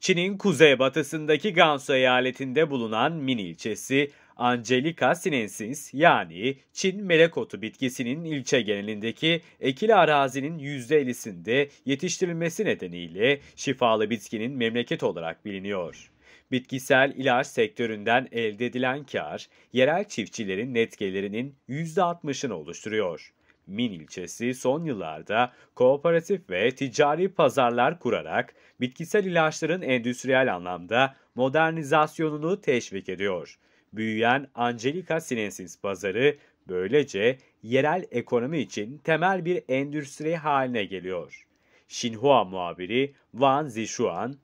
Çin'in kuzeybatısındaki Gansu eyaletinde bulunan Min ilçesi Angelica sinensis yani Çin melekotu bitkisinin ilçe genelindeki ekili arazinin %50'sinde yetiştirilmesi nedeniyle şifalı bitkinin memleket olarak biliniyor. Bitkisel ilaç sektöründen elde edilen kar, yerel çiftçilerin net gelirinin %60'ını oluşturuyor. Min ilçesi son yıllarda kooperatif ve ticari pazarlar kurarak bitkisel ilaçların endüstriyel anlamda modernizasyonunu teşvik ediyor. Büyüyen Angelica sinensis pazarı böylece yerel ekonomi için temel bir endüstri haline geliyor. Xinhua muhabiri Wang Zishuan,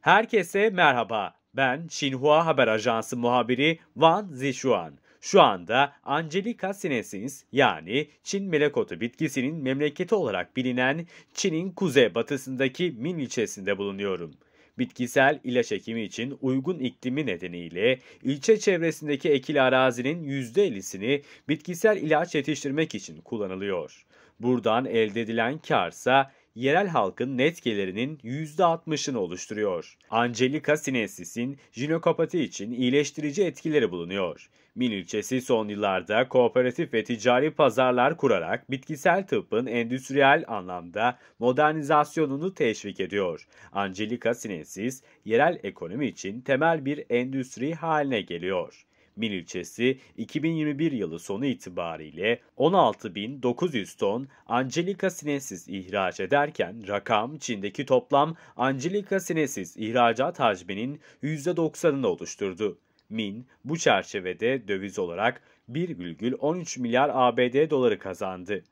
Herkese merhaba, ben Xinhua Haber Ajansı muhabiri Wang Zishuan. Şu anda Angelica sinensis yani Çin melekotu bitkisinin memleketi olarak bilinen Çin'in kuzeybatısındaki Min ilçesinde bulunuyorum. Bitkisel ilaç ekimi için uygun iklimi nedeniyle ilçe çevresindeki ekil arazinin %50'sini bitkisel ilaç yetiştirmek için kullanılıyor. Buradan elde edilen kar ise yerel halkın net gelirinin %60'ını oluşturuyor. Angelica sinensis'in jinokopati için iyileştirici etkileri bulunuyor. Min ilçesi son yıllarda kooperatif ve ticari pazarlar kurarak bitkisel tıbbın endüstriyel anlamda modernizasyonunu teşvik ediyor. Angelica sinensis yerel ekonomi için temel bir endüstri haline geliyor. Mil ilçesi 2021 yılı sonu itibariyle 16.900 ton Angelica sinensis ihraç ederken rakam Çin'deki toplam Angelica sinensis ihracat hacminin %90'ını oluşturdu. Min bu çerçevede döviz olarak 1,13 milyar ABD doları kazandı.